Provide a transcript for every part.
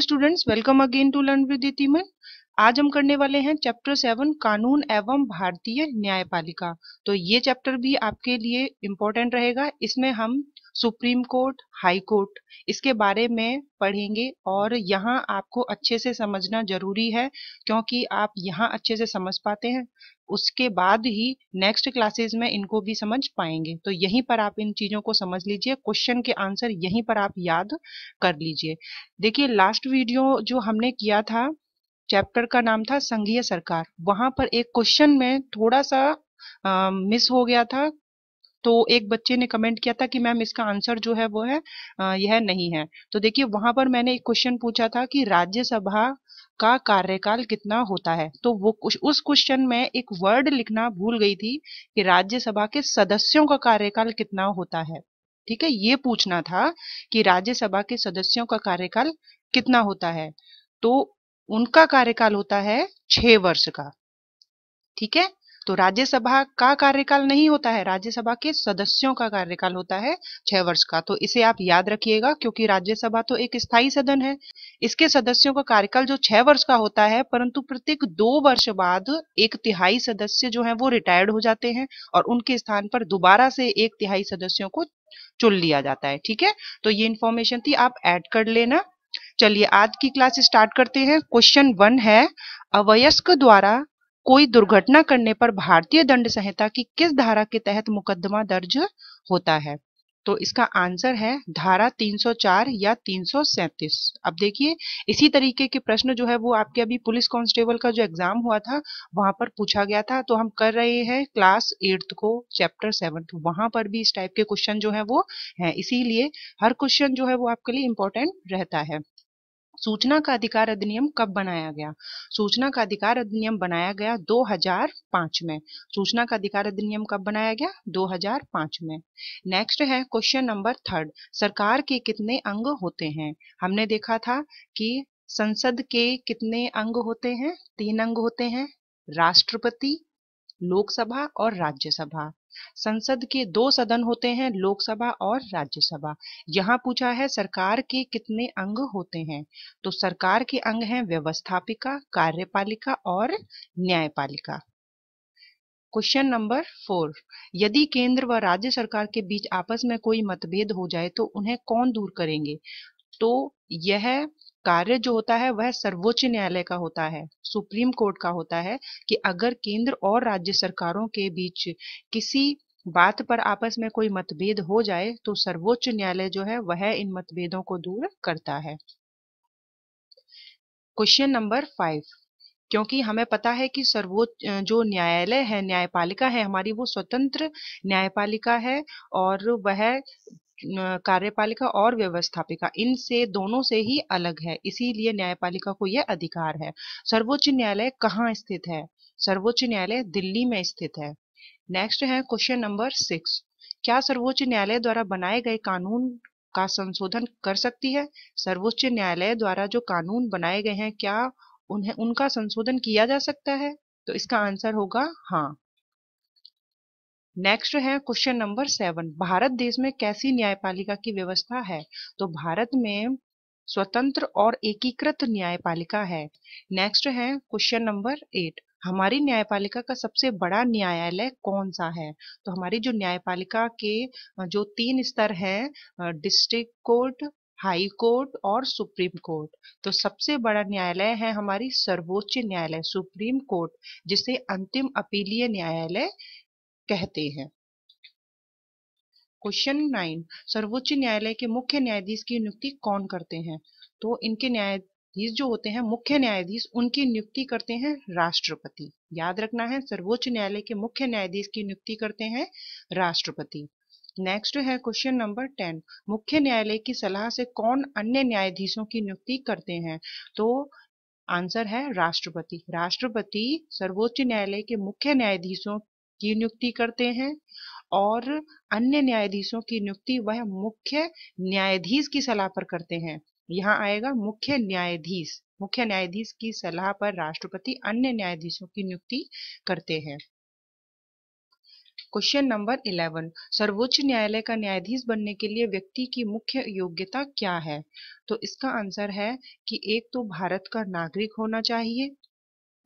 students welcome again to learn विदिमन आज हम करने वाले हैं चैप्टर सेवन कानून एवं भारतीय न्यायपालिका तो ये चैप्टर भी आपके लिए इम्पोर्टेंट रहेगा इसमें हम सुप्रीम कोर्ट हाई कोर्ट इसके बारे में पढ़ेंगे और यहाँ आपको अच्छे से समझना जरूरी है क्योंकि आप यहाँ अच्छे से समझ पाते हैं उसके बाद ही नेक्स्ट क्लासेस में इनको भी समझ पाएंगे तो यहीं पर आप इन चीज़ों को समझ लीजिए क्वेश्चन के आंसर यहीं पर आप याद कर लीजिए देखिए लास्ट वीडियो जो हमने किया था चैप्टर का नाम था संघीय सरकार वहां पर एक क्वेश्चन में थोड़ा सा मिस हो गया था तो एक बच्चे ने कमेंट किया था कि मैम इसका आंसर जो है वो है यह नहीं है तो देखिए वहां पर मैंने एक क्वेश्चन पूछा था कि राज्यसभा का कार्यकाल कितना होता है तो वो उस क्वेश्चन में एक वर्ड लिखना भूल गई थी कि राज्यसभा के सदस्यों का कार्यकाल कितना होता है ठीक है ये पूछना था कि राज्यसभा के सदस्यों का कार्यकाल कितना होता है तो उनका कार्यकाल होता है छह वर्ष का ठीक है तो राज्यसभा का कार्यकाल नहीं होता है राज्यसभा के सदस्यों का कार्यकाल होता है छह वर्ष का तो इसे आप याद रखिएगा क्योंकि राज्यसभा तो एक स्थायी सदन है इसके सदस्यों का कार्यकाल जो छह वर्ष का होता है परंतु प्रत्येक दो वर्ष बाद एक तिहाई सदस्य जो है वो रिटायर्ड हो जाते हैं और उनके स्थान पर दोबारा से एक तिहाई सदस्यों को चुन लिया जाता है ठीक है तो ये इंफॉर्मेशन थी आप एड कर लेना चलिए आज की क्लास स्टार्ट करते हैं क्वेश्चन वन है अवयस्क द्वारा कोई दुर्घटना करने पर भारतीय दंड संहिता की किस धारा के तहत मुकदमा दर्ज होता है तो इसका आंसर है धारा 304 या 337 अब देखिए इसी तरीके के प्रश्न जो है वो आपके अभी पुलिस कांस्टेबल का जो एग्जाम हुआ था वहां पर पूछा गया था तो हम कर रहे हैं क्लास एट्थ को चैप्टर सेवन्थ वहां पर भी इस टाइप के क्वेश्चन जो है वो है इसीलिए हर क्वेश्चन जो है वो आपके लिए इंपॉर्टेंट रहता है सूचना का अधिकार अधिनियम कब बनाया गया सूचना का अधिकार अधिनियम बनाया गया 2005 में सूचना का अधिकार अधिनियम कब बनाया गया 2005 में नेक्स्ट है क्वेश्चन नंबर थर्ड सरकार के कितने अंग होते हैं हमने देखा था कि संसद के कितने अंग होते हैं तीन अंग होते हैं राष्ट्रपति लोकसभा और राज्यसभा संसद के दो सदन होते हैं लोकसभा और राज्यसभा यहाँ पूछा है सरकार के कितने अंग होते हैं तो सरकार के अंग हैं व्यवस्थापिका कार्यपालिका और न्यायपालिका क्वेश्चन नंबर फोर यदि केंद्र व राज्य सरकार के बीच आपस में कोई मतभेद हो जाए तो उन्हें कौन दूर करेंगे तो यह कार्य जो होता है वह सर्वोच्च न्यायालय का होता है सुप्रीम कोर्ट का होता है कि अगर केंद्र और राज्य सरकारों के बीच किसी बात पर आपस में कोई मतभेद हो जाए तो सर्वोच्च न्यायालय जो है वह इन मतभेदों को दूर करता है क्वेश्चन नंबर फाइव क्योंकि हमें पता है कि सर्वोच्च जो न्यायालय है न्यायपालिका है हमारी वो स्वतंत्र न्यायपालिका है और वह कार्यपालिका और व्यवस्थापिका इनसे दोनों से ही अलग है इसीलिए न्यायपालिका को यह अधिकार है सर्वोच्च न्यायालय कहाँ स्थित है सर्वोच्च न्यायालय दिल्ली में स्थित है नेक्स्ट है क्वेश्चन नंबर सिक्स क्या सर्वोच्च न्यायालय द्वारा बनाए गए कानून का संशोधन कर सकती है सर्वोच्च न्यायालय द्वारा जो कानून बनाए गए हैं क्या उन्हें उनका संशोधन किया जा सकता है तो इसका आंसर होगा हाँ नेक्स्ट है क्वेश्चन नंबर सेवन भारत देश में कैसी न्यायपालिका की व्यवस्था है तो भारत में स्वतंत्र और एकीकृत न्यायपालिका है नेक्स्ट है क्वेश्चन नंबर एट हमारी न्यायपालिका का सबसे बड़ा न्यायालय कौन सा है तो हमारी जो न्यायपालिका के जो तीन स्तर हैं डिस्ट्रिक्ट कोर्ट हाई कोर्ट और सुप्रीम कोर्ट तो सबसे बड़ा न्यायालय है हमारी सर्वोच्च न्यायालय सुप्रीम कोर्ट जिसे अंतिम अपीलीय न्यायालय कहते हैं क्वेश्चन नाइन सर्वोच्च न्यायालय के मुख्य न्यायाधीश की नियुक्ति कौन करते हैं तो इनके न्यायाधीश जो होते हैं मुख्य न्यायाधीश उनकी नियुक्ति करते हैं राष्ट्रपति याद रखना है सर्वोच्च न्यायालय के मुख्य न्यायाधीश की नियुक्ति करते हैं राष्ट्रपति नेक्स्ट है क्वेश्चन नंबर टेन मुख्य न्यायालय की सलाह से कौन अन्य न्यायाधीशों की नियुक्ति करते हैं तो आंसर है राष्ट्रपति राष्ट्रपति सर्वोच्च न्यायालय के मुख्य न्यायाधीशों की नियुक्ति करते हैं और अन्य न्यायाधीशों की नियुक्ति वह मुख्य न्यायाधीश की सलाह पर करते हैं यहाँ आएगा मुख्य न्यायाधीश मुख्य न्यायाधीश की सलाह पर राष्ट्रपति अन्य न्यायाधीशों की नियुक्ति करते हैं क्वेश्चन नंबर इलेवन सर्वोच्च न्यायालय का न्यायाधीश बनने के लिए व्यक्ति की मुख्य योग्यता क्या है तो इसका आंसर है कि एक तो भारत का नागरिक होना चाहिए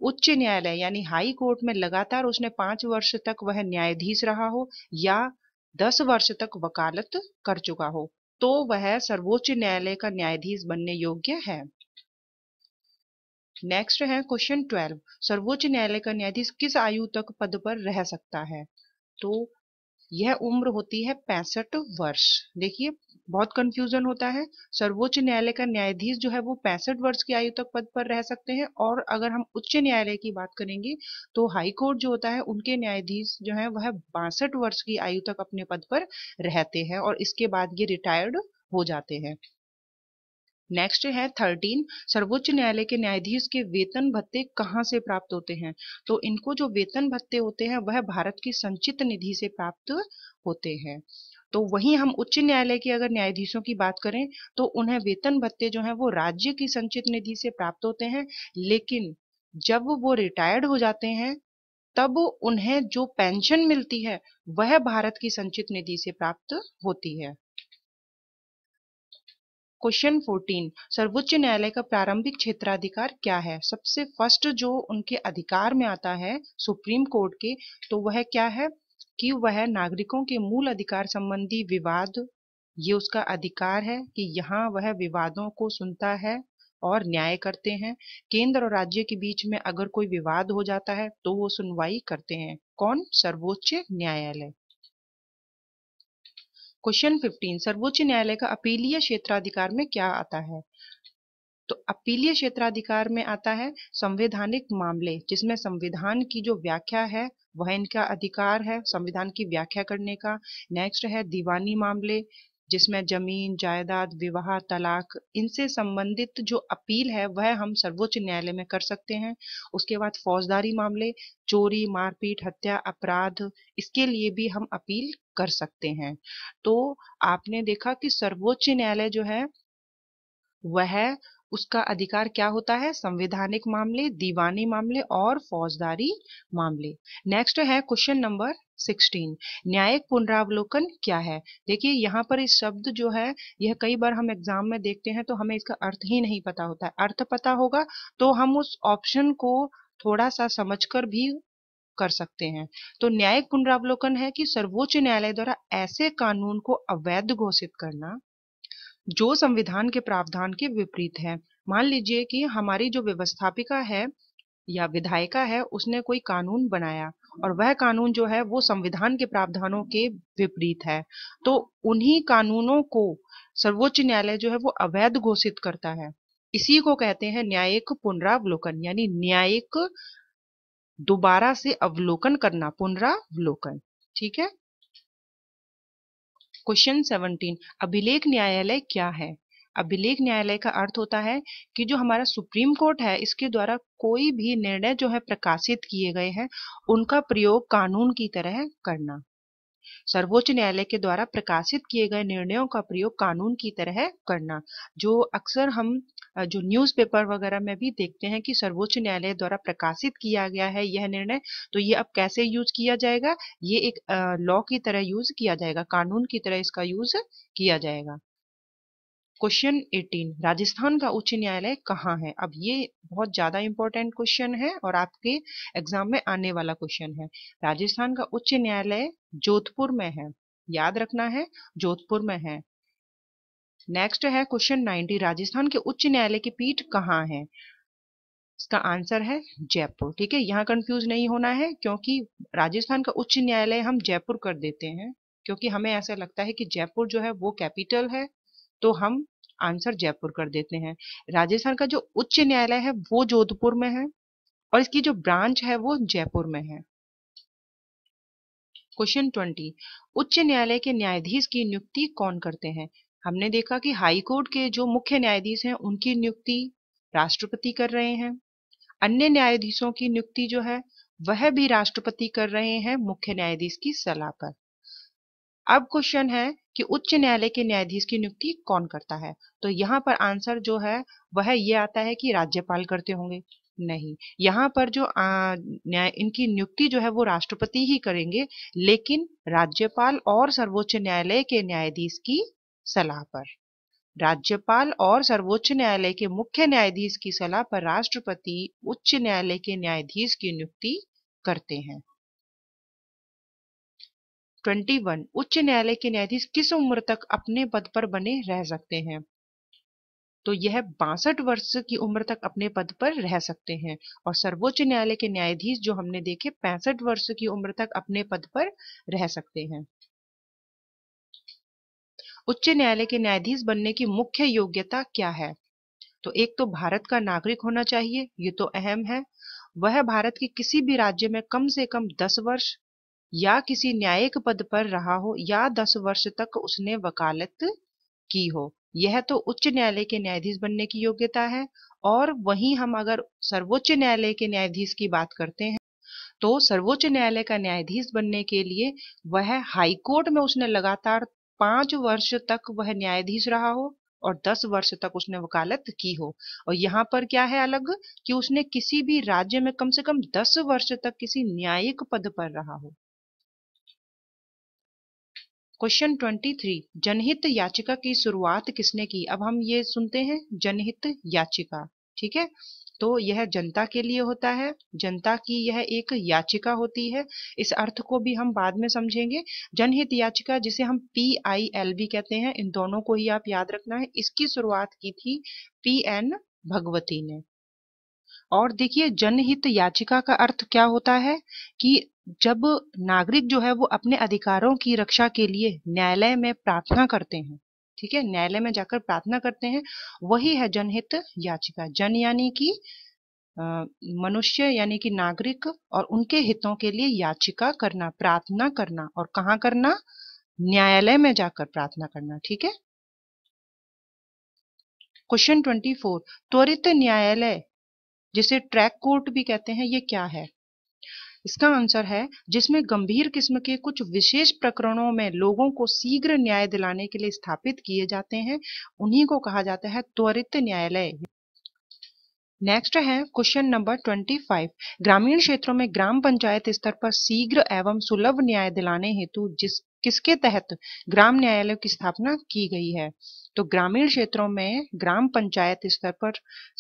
उच्च न्यायालय यानी हाई कोर्ट में लगातार उसने पांच वर्ष तक वह न्यायाधीश रहा हो या दस वर्ष तक वकालत कर चुका हो तो वह सर्वोच्च न्यायालय का न्यायाधीश बनने योग्य है नेक्स्ट है क्वेश्चन ट्वेल्व सर्वोच्च न्यायालय का न्यायाधीश किस आयु तक पद पर रह सकता है तो यह उम्र होती है पैंसठ वर्ष देखिए बहुत कंफ्यूजन होता है सर्वोच्च न्यायालय का न्यायाधीश जो है वो पैंसठ वर्ष की आयु तक पद पर रह सकते हैं और अगर हम उच्च न्यायालय की बात करेंगे तो हाई कोर्ट जो होता है उनके न्यायाधीश जो है वह बासठ वर्ष की आयु तक अपने पद पर रहते हैं और इसके बाद ये रिटायर्ड हो जाते हैं नेक्स्ट है थर्टीन सर्वोच्च न्यायालय के न्यायाधीश के वेतन भत्ते कहाँ से प्राप्त होते हैं तो इनको जो वेतन भत्ते होते हैं वह भारत की संचित निधि से प्राप्त होते हैं तो वहीं हम उच्च न्यायालय के अगर न्यायाधीशों की बात करें तो उन्हें वेतन भत्ते जो हैं वो राज्य की संचित निधि से प्राप्त होते हैं लेकिन जब वो रिटायर्ड हो जाते हैं तब उन्हें जो पेंशन मिलती है वह भारत की संचित निधि से प्राप्त होती है क्वेश्चन 14 सर्वोच्च न्यायालय का प्रारंभिक क्षेत्राधिकार क्या है सबसे फर्स्ट जो उनके अधिकार में आता है सुप्रीम कोर्ट के तो वह क्या है कि वह नागरिकों के मूल अधिकार संबंधी विवाद ये उसका अधिकार है कि यहाँ वह विवादों को सुनता है और न्याय करते हैं केंद्र और राज्य के बीच में अगर कोई विवाद हो जाता है तो वो सुनवाई करते हैं कौन सर्वोच्च न्यायालय क्वेश्चन 15 सर्वोच्च न्यायालय का अपीलीय क्षेत्राधिकार में क्या आता है तो अपीलीय क्षेत्राधिकार में आता है संवैधानिक मामले जिसमें संविधान की जो व्याख्या है वह इनका अधिकार है संविधान की व्याख्या करने का नेक्स्ट है दीवानी मामले जिसमें जमीन जायदाद विवाह तलाक इनसे संबंधित जो अपील है वह हम सर्वोच्च न्यायालय में कर सकते हैं उसके बाद फौजदारी मामले चोरी मारपीट हत्या अपराध इसके लिए भी हम अपील कर सकते हैं तो आपने देखा कि सर्वोच्च न्यायालय जो है वह उसका अधिकार क्या होता है संवैधानिक मामले दीवानी मामले और फौजदारी मामले नेक्स्ट है क्वेश्चन नंबर सिक्सटीन न्यायिक पुनरावलोकन क्या है देखिए यहाँ पर इस शब्द जो है यह कई बार हम एग्जाम में देखते हैं तो हमें इसका अर्थ ही नहीं पता होता है अर्थ पता होगा तो हम उस ऑप्शन को थोड़ा सा समझकर भी कर सकते हैं तो न्यायिक पुनरावलोकन है कि सर्वोच्च न्यायालय द्वारा ऐसे कानून को अवैध घोषित करना जो संविधान के प्रावधान के विपरीत है मान लीजिए कि हमारी जो व्यवस्थापिका है या विधायिका है उसने कोई कानून बनाया और वह कानून जो है वो संविधान के प्रावधानों के विपरीत है तो उन्हीं कानूनों को सर्वोच्च न्यायालय जो है वो अवैध घोषित करता है इसी को कहते हैं न्यायिक पुनरावलोकन यानी न्यायिक दोबारा से अवलोकन करना पुनरावलोकन ठीक है क्वेश्चन सेवनटीन अभिलेख न्यायालय क्या है अभिलेख न्यायालय का अर्थ होता है कि जो हमारा सुप्रीम कोर्ट है इसके द्वारा कोई भी निर्णय जो है प्रकाशित किए गए हैं उनका प्रयोग कानून की तरह करना सर्वोच्च न्यायालय के द्वारा प्रकाशित किए गए निर्णयों का प्रयोग कानून की तरह करना जो अक्सर हम जो न्यूज़पेपर वगैरह में भी देखते हैं कि सर्वोच्च न्यायालय द्वारा प्रकाशित किया गया है यह निर्णय तो ये अब कैसे यूज किया जाएगा ये एक लॉ की तरह यूज किया जाएगा कानून की तरह इसका यूज किया जाएगा क्वेश्चन 18 राजस्थान का उच्च न्यायालय कहाँ है अब ये बहुत ज्यादा इंपॉर्टेंट क्वेश्चन है और आपके एग्जाम में आने वाला क्वेश्चन है राजस्थान का उच्च न्यायालय जोधपुर में है याद रखना है जोधपुर में है नेक्स्ट है क्वेश्चन नाइनटी राजस्थान के उच्च न्यायालय की पीठ कहाँ है इसका आंसर है जयपुर ठीक है यहाँ कंफ्यूज नहीं होना है क्योंकि राजस्थान का उच्च न्यायालय हम जयपुर कर देते हैं क्योंकि हमें ऐसा लगता है कि जयपुर जो है वो कैपिटल है तो हम आंसर जयपुर कर देते हैं राजस्थान का जो उच्च न्यायालय है वो जोधपुर में है और इसकी जो ब्रांच है वो जयपुर में है क्वेश्चन ट्वेंटी उच्च न्यायालय के न्यायाधीश की नियुक्ति कौन करते हैं हमने देखा कि हाई कोर्ट के जो मुख्य न्यायाधीश हैं उनकी नियुक्ति राष्ट्रपति कर रहे हैं अन्य न्यायाधीशों की नियुक्ति जो है वह भी राष्ट्रपति कर रहे हैं मुख्य न्यायाधीश की सलाह पर अब क्वेश्चन है कि उच्च न्यायालय के न्यायाधीश की नियुक्ति कौन करता है तो यहाँ पर आंसर जो है वह ये आता है कि राज्यपाल करते होंगे नहीं यहाँ पर जो न्याय इनकी नियुक्ति जो है वो राष्ट्रपति ही करेंगे लेकिन राज्यपाल और सर्वोच्च न्यायालय के न्यायाधीश की सलाह पर राज्यपाल और सर्वोच्च न्यायालय के मुख्य न्यायाधीश की सलाह पर राष्ट्रपति उच्च न्यायालय के न्यायाधीश की नियुक्ति करते हैं 21 उच्च न्यायालय के न्यायाधीश किस उम्र तक अपने पद पर बने रह सकते हैं तो यह बासठ वर्ष की उम्र तक अपने पद पर रह सकते हैं और सर्वोच्च न्यायालय के न्यायाधीश जो हमने देखे पैंसठ वर्ष की उम्र तक अपने पद पर रह सकते हैं उच्च न्यायालय के न्यायाधीश बनने की मुख्य योग्यता क्या है तो एक तो भारत का नागरिक होना चाहिए ये तो अहम है वह भारत के किसी भी राज्य में कम से कम दस वर्ष या किसी न्यायिक पद पर रहा हो या दस वर्ष तक उसने वकालत की हो यह तो उच्च न्यायालय के न्यायाधीश बनने की योग्यता है और वहीं हम अगर सर्वोच्च न्यायालय के न्यायाधीश की बात करते हैं तो सर्वोच्च न्यायालय का न्यायाधीश बनने के लिए वह हाईकोर्ट में उसने लगातार पांच वर्ष तक वह न्यायाधीश रहा हो और दस वर्ष तक उसने वकालत की हो और यहाँ पर क्या है अलग कि उसने किसी भी राज्य में कम से कम दस वर्ष तक किसी न्यायिक पद पर रहा हो क्वेश्चन ट्वेंटी थ्री जनहित याचिका की शुरुआत किसने की अब हम ये सुनते हैं जनहित याचिका ठीक है तो यह जनता के लिए होता है जनता की यह एक याचिका होती है इस अर्थ को भी हम बाद में समझेंगे जनहित याचिका जिसे हम पी आई एल भी कहते हैं इन दोनों को ही आप याद रखना है इसकी शुरुआत की थी पी एन भगवती ने और देखिए जनहित याचिका का अर्थ क्या होता है कि जब नागरिक जो है वो अपने अधिकारों की रक्षा के लिए न्यायालय में प्रार्थना करते हैं ठीक है न्यायालय में जाकर प्रार्थना करते हैं वही है जनहित याचिका जन यानी कि मनुष्य यानी कि नागरिक और उनके हितों के लिए याचिका करना प्रार्थना करना और कहाँ करना न्यायालय में जाकर प्रार्थना करना ठीक है क्वेश्चन ट्वेंटी फोर त्वरित न्यायालय जिसे ट्रैक कोर्ट भी कहते हैं ये क्या है इसका आंसर है जिसमें गंभीर किस्म के कुछ विशेष प्रकरणों में लोगों को शीघ्र न्याय दिलाने के लिए स्थापित किए जाते हैं उन्हीं को कहा जाता है त्वरित न्यायालय नेक्स्ट है क्वेश्चन नंबर 25 ग्रामीण क्षेत्रों में ग्राम पंचायत स्तर पर शीघ्र एवं सुलभ न्याय दिलाने हेतु जिस किसके तहत ग्राम न्यायालय की स्थापना की गई है तो ग्रामीण क्षेत्रों में ग्राम पंचायत स्तर पर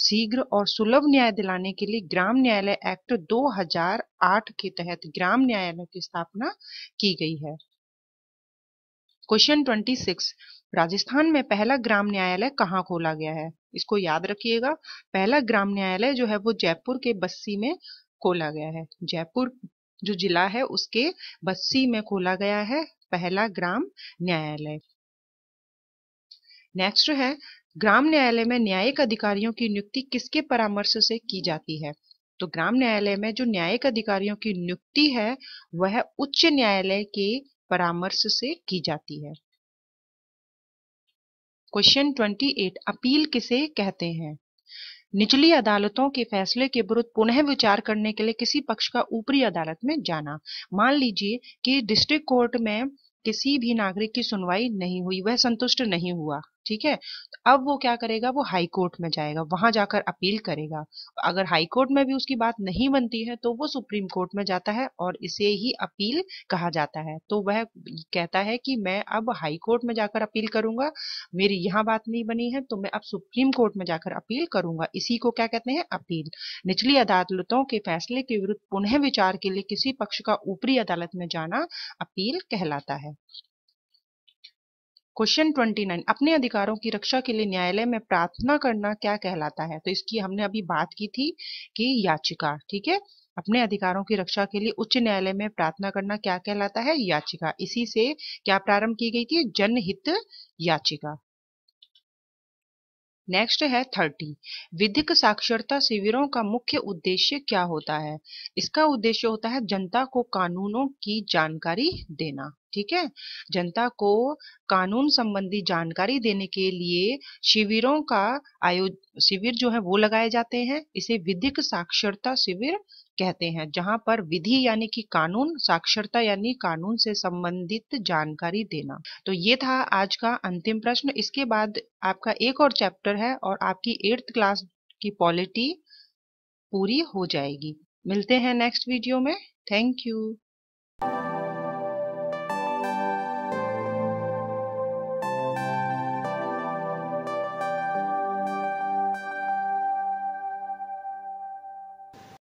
शीघ्र और सुलभ न्याय दिलाने के लिए ग्राम न्यायालय एक्ट 2008 के तहत ग्राम न्यायालय की स्थापना की गई है क्वेश्चन ट्वेंटी सिक्स राजस्थान में पहला ग्राम न्यायालय कहाँ खोला गया है इसको याद रखिएगा पहला ग्राम न्यायालय जो है वो जयपुर के बस्सी में खोला गया है जयपुर जो जिला है उसके बस्सी में खोला गया है पहला ग्राम न्यायालय नेक्स्ट है ग्राम न्यायालय में न्यायिक अधिकारियों की नियुक्ति किसके परामर्श से की जाती है तो ग्राम न्यायालय में जो न्यायिक अधिकारियों की नियुक्ति है वह उच्च न्यायालय के परामर्श से की जाती है क्वेश्चन ट्वेंटी एट अपील किसे कहते हैं निचली अदालतों के फैसले के विरुद्ध पुनः विचार करने के लिए किसी पक्ष का ऊपरी अदालत में जाना मान लीजिए कि डिस्ट्रिक्ट कोर्ट में किसी भी नागरिक की सुनवाई नहीं हुई वह संतुष्ट नहीं हुआ ठीक है तो अब वो क्या करेगा वो हाई कोर्ट में जाएगा वहां जाकर अपील करेगा अगर हाई कोर्ट में भी उसकी बात नहीं बनती है तो वो सुप्रीम कोर्ट में जाता है और इसे ही अपील कहा जाता है तो वह कहता है कि मैं अब हाई कोर्ट में जाकर अपील करूंगा मेरी यहाँ बात नहीं बनी है तो मैं अब सुप्रीम कोर्ट में जाकर अपील करूंगा इसी को क्या कहते हैं अपील निचली अदालतों के फैसले के विरुद्ध पुनः विचार के लिए किसी पक्ष का ऊपरी अदालत में जाना अपील कहलाता है क्वेश्चन 29 अपने अधिकारों की रक्षा के लिए न्यायालय में प्रार्थना करना क्या कहलाता है तो इसकी हमने अभी बात की थी कि याचिका ठीक है अपने अधिकारों की रक्षा के लिए उच्च न्यायालय में प्रार्थना करना क्या कहलाता है याचिका इसी से क्या प्रारंभ की गई थी जनहित याचिका नेक्स्ट है थर्टी विधिक साक्षरता शिविरों का मुख्य उद्देश्य क्या होता है इसका उद्देश्य होता है जनता को कानूनों की जानकारी देना ठीक है जनता को कानून संबंधी जानकारी देने के लिए शिविरों का आयोज शिविर जो है वो लगाए जाते हैं इसे विधिक साक्षरता शिविर कहते हैं जहां पर विधि यानी कि कानून साक्षरता यानी कानून से संबंधित जानकारी देना तो ये था आज का अंतिम प्रश्न इसके बाद आपका एक और चैप्टर है और आपकी एट्थ क्लास की पॉलिटी पूरी हो जाएगी मिलते हैं नेक्स्ट वीडियो में थैंक यू